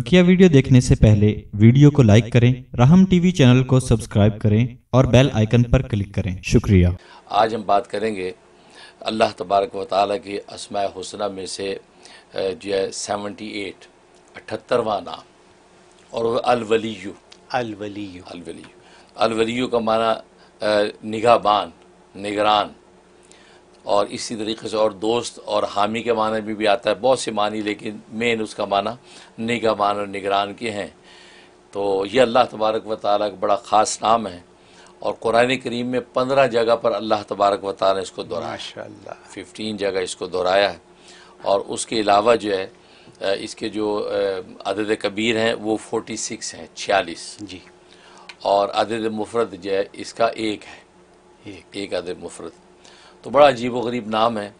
बकिया वीडियो देखने से पहले वीडियो को लाइक करें राहम टीवी चैनल को सब्सक्राइब करें और बेल आइकन पर क्लिक करें शुक्रिया आज हम बात करेंगे अल्लाह तबारक व की के हुसना में से जो है सेवेंटी एट अठहत्तरवा नाम और अलवलीयू अलवलीयू अलवलीयू अलवलीयू का माना निगाहबान निगरान और इसी तरीके से और दोस्त और हामी के माने भी, भी आता है बहुत से मानी लेकिन मेन उसका माना निगहबान और निगरान के हैं तो ये अल्लाह तबारक व ताली का बड़ा ख़ास नाम है और कुरान करीम में पंद्रह जगह पर अल्लाह तबारक व ताल ने इसको दोहराया फिफ्टीन जगह इसको दोहराया है और उसके अलावा जो है इसके जो अदद कबीर हैं वो फोटी सिक्स हैं छियालीस जी और अदद मुफरत जो है इसका एक है एक, एक अदद मुफरत तो बड़ा अजीब गरीब नाम है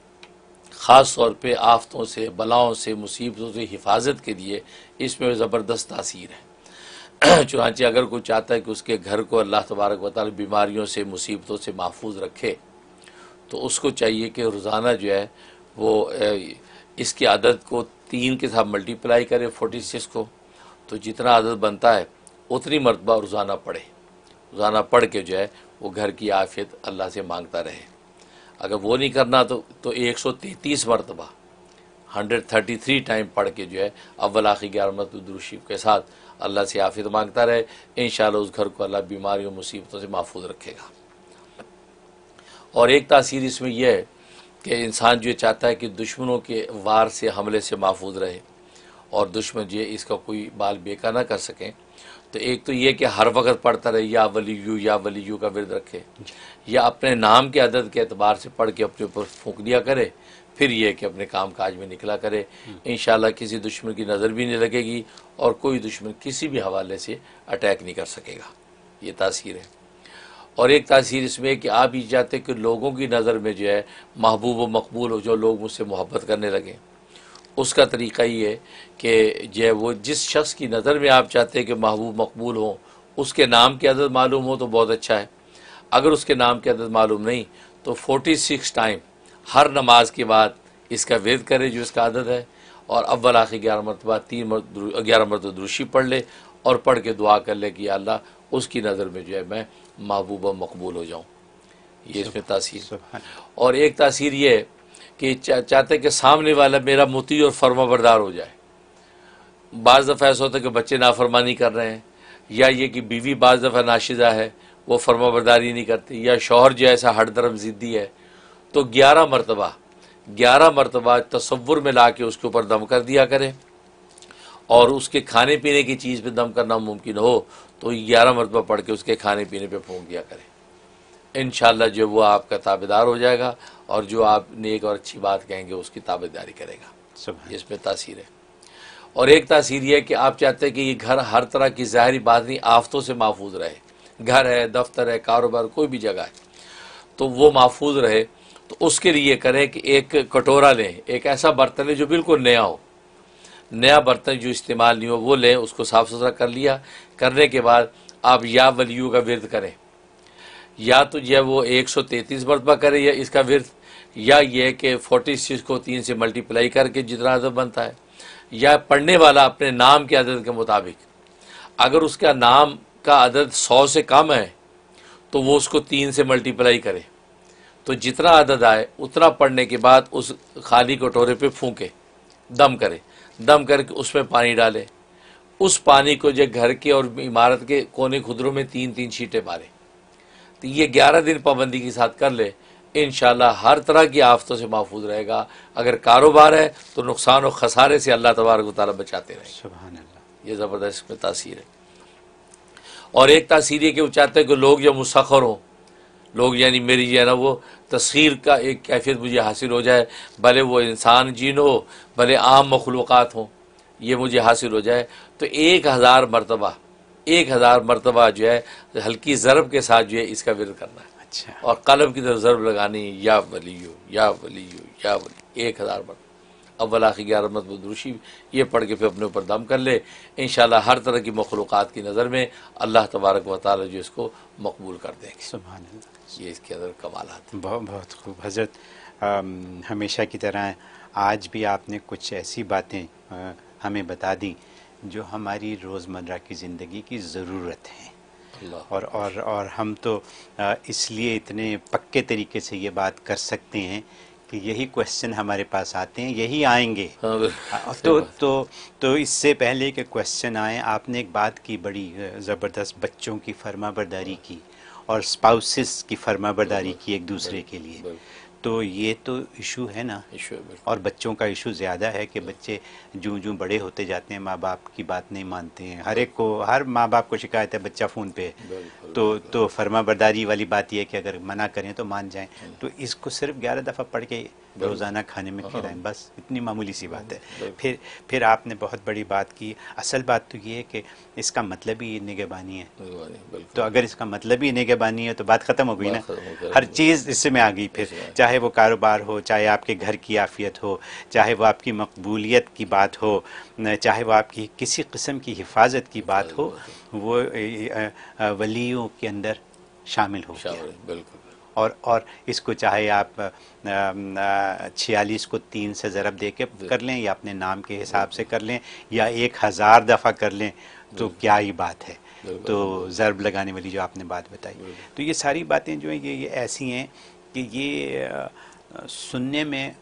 ख़ास तौर पर आफ़तों से बलाओं से मुसीबतों से हिफाजत के लिए इसमें ज़बरदस्त तासीर है चुनाचे अगर कोई चाहता है कि उसके घर को अल्लाह तबारक वाल बीमारियों से मुसीबतों से महफूज रखे तो उसको चाहिए कि रोज़ाना जो है वो इसकी आदत को तीन के साथ मल्टीप्लाई करे फोर्टी सिक्स को तो जितना आदत बनता है उतनी मरतबा रोज़ाना पढ़े रोज़ाना पढ़ के जो है वो घर की आफियत अल्लाह से मांगता रहे अगर वो नहीं करना तो तो 133 मरतबा 133 टाइम पढ़ के जो है अव्वल आखिर ग्यारमतुलशरीफ तो के साथ अल्लाह से आफियत मांगता रहे इन उस घर को अल्लाह बीमारी और मुसीबतों से महफूज रखेगा और एक तासीर इसमें यह है कि इंसान जो चाहता है कि दुश्मनों के वार से हमले से महफूज रहे और दुश्मन जो इसका कोई बाल बेका ना कर सकें तो एक तो ये कि हर वक्त पढ़ता रहे या वली यू या वली यू का विरद रखे या अपने नाम के अदद के अतबार से पढ़ के अपने ऊपर फूक दिया करे फिर यह कि अपने काम काज में निकला करे इन किसी दुश्मन की नज़र भी नहीं लगेगी और कोई दुश्मन किसी भी हवाले से अटैक नहीं कर सकेगा ये तासीर है और एक तासीर इसमें कि आप ये चाहते कि लोगों की नज़र में जो है महबूब व मकबूल हो जो लोग मुझसे मोहब्बत करने लगें उसका तरीका ये है कि जो वो जिस शख्स की नज़र में आप चाहते हैं कि महबूब मकबूल हों उसके नाम की अदद मालूम हो तो बहुत अच्छा है अगर उसके नाम की अदद मालूम नहीं तो फोटी सिक्स टाइम हर नमाज के बाद इसका वेद करे जो इसका आदत है और अव्वल आखिर ग्यारह मरतबा तीन ग्यारह मरत दुरुशी पढ़ ले और पढ़ के दुआ कर ले कि अल्लाह उसकी नज़र में जो है मैं महबूबा मकबूल हो जाऊँ ये इसमें तासीर और एक तासीर ये है कि चा, चाहते कि सामने वाला मेरा मोती और फर्मा बरदार हो जाए बाज़ दफ़ा ऐसा होता है कि बच्चे नाफरमानी कर रहे हैं या ये कि बीवी बाज़ दफ़ा नाशिज़ा है वो फर्मा बरदारी नहीं करती या शोहर जो ऐसा हर दरम ज़िद्दी है तो ग्यारह मरतबा ग्यारह मरतबा तस्वुर में ला के उसके ऊपर दम कर दिया करें और उसके खाने पीने की चीज़ पर दम करना मुमकिन हो तो ग्यारह मरतबा पढ़ के उसके खाने पीने पर फूंक दिया करें इन जो वो आपका ताबेदार हो जाएगा और जो आप नेक और अच्छी बात कहेंगे उसकी ताबेदारी करेगा इसमें तासीर है और एक तासीर यह कि आप चाहते हैं कि ये घर हर तरह की ज़ाहरी नहीं आफतों से महफूज रहे घर है दफ्तर है कारोबार कोई भी जगह है तो वो महफूज रहे तो उसके लिए करें कि एक कटोरा लें एक ऐसा बर्तन लें जो बिल्कुल नया हो नया बर्तन जो इस्तेमाल नहीं हो वो लें उसको साफ़ सुथरा कर लिया करने के बाद आप या वलियों का विरद करें या तो यह वो 133 मरतबा करे या इसका विरत या ये कि 46 को तीन से मल्टीप्लाई करके जितना अदब बनता है या पढ़ने वाला अपने नाम के अदद के मुताबिक अगर उसका नाम का अदद सौ से कम है तो वो उसको तीन से मल्टीप्लाई करे तो जितना अदद आए उतना पढ़ने के बाद उस खाली कटोरे पे फूके दम करे दम करके उसमें पानी डाले उस पानी को जब घर के और इमारत के कोने खुदरों में तीन तीन छीटे मारे तो ये ग्यारह दिन पाबंदी के साथ कर ले इन हर तरह की आफतों से महफूज रहेगा अगर कारोबार है तो नुकसान और खसारे से अल्लाह तबारक ताली बचाते रहे ये ज़बरदस्त इसमें तासीर है और एक तासीर ये कि वो चाहते हैं कि लोग जो मुसखर हों लोग यानी मेरी जो है ना वो तस्खीर का एक कैफियत मुझे हासिल हो जाए भले वो इंसान जीन हो भले आम मखलूक़ात हों ये मुझे हासिल हो जाए तो एक हज़ार मरतबा एक हज़ार मरतबा जो है हल्की ज़रब के साथ जो है इसका विरद करना है अच्छा और कलम की तरफ ज़रब लगानी या वली या वली या वली एक हज़ार मरत अव्वल आखिर ग्यारह मतबदरुशी ये पढ़ के फिर अपने ऊपर दम कर ले इन हर तरह की मखलूक़ात की नज़र में अल्लाह तबारक व ताली जो इसको मकबूल कर देंगे सुबह ये इसके अंदर आते बहुत बहुत खूब हजरत हमेशा की तरह आज भी आपने कुछ ऐसी बातें हमें बता दी जो हमारी रोज़मर्रा की ज़िंदगी की ज़रूरत हैं और और और हम तो इसलिए इतने पक्के तरीके से ये बात कर सकते हैं कि यही क्वेश्चन हमारे पास आते हैं यही आएंगे हाँ, तो तो तो इससे पहले के क्वेश्चन आए आपने एक बात की बड़ी ज़बरदस्त बच्चों की फर्मा बरदारी की और स्पाउसेस की फर्मा बरदारी हाँ, की एक दूसरे के लिए तो ये तो इशू है ना इशू है और बच्चों का इशू ज़्यादा है कि बच्चे जो जूँ बड़े होते जाते हैं माँ बाप की बात नहीं मानते हैं हर एक को हर माँ बाप को शिकायत है बच्चा फ़ोन पे तो तो फर्मा बर्दारी वाली बात यह है कि अगर मना करें तो मान जाएं तो इसको सिर्फ ग्यारह दफ़ा पढ़ के रोज़ाना खाने में खिलाएं हाँ। बस इतनी मामूली सी बात है हाँ, फिर फिर आपने बहुत बड़ी बात की असल बात तो ये है कि इसका मतलब ही निगेबानी है तो अगर इसका मतलब ही निगेबानी है तो बात ख़त्म हो गई ना हर चीज़ इसमें आ गई फिर चाहे वो कारोबार हो चाहे आपके घर की आफियत हो चाहे वो आपकी मकबूलियत की बात हो चाहे वो आपकी किसी किस्म की हिफाजत की बात हो वो वलियों के अंदर शामिल हो बिल्कुल और और इसको चाहे आप छियालीस को तीन से ज़रब दे के कर लें या अपने नाम के हिसाब से कर लें या एक हज़ार दफ़ा कर लें तो क्या ही बात है तो ज़रब लगाने वाली जो आपने बात बताई तो ये सारी बातें जो हैं ये, ये ऐसी हैं कि ये सुनने में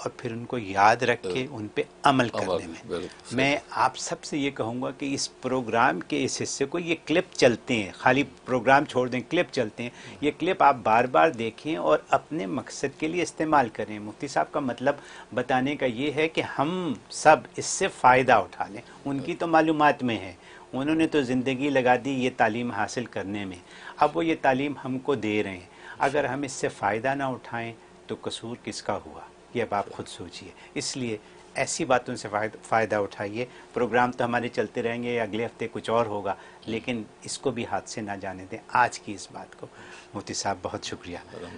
और फिर उनको याद रख के हाँ। उन पर अमल करने में मैं आप सबसे ये कहूँगा कि इस प्रोग्राम के इस हिस्से को ये क्लिप चलते हैं खाली प्रोग्राम छोड़ दें क्लिप चलते हैं ये क्लिप आप बार बार देखें और अपने मकसद के लिए इस्तेमाल करें मुफ्ती साहब का मतलब बताने का ये है कि हम सब इससे फ़ायदा उठा लें उनकी हाँ। तो मालूम में है उन्होंने तो ज़िंदगी लगा दी ये तालीम हासिल करने में अब वो ये तालीम हमको दे रहे हैं अगर अच्छा। हम इससे फ़ायदा ना उठाएं तो कसूर किसका हुआ ये अब आप खुद सोचिए इसलिए ऐसी बातों से फ़ायदा उठाइए प्रोग्राम तो हमारे चलते रहेंगे अगले हफ्ते कुछ और होगा लेकिन इसको भी हाथ से ना जाने दें आज की इस बात को मोती साहब बहुत शुक्रिया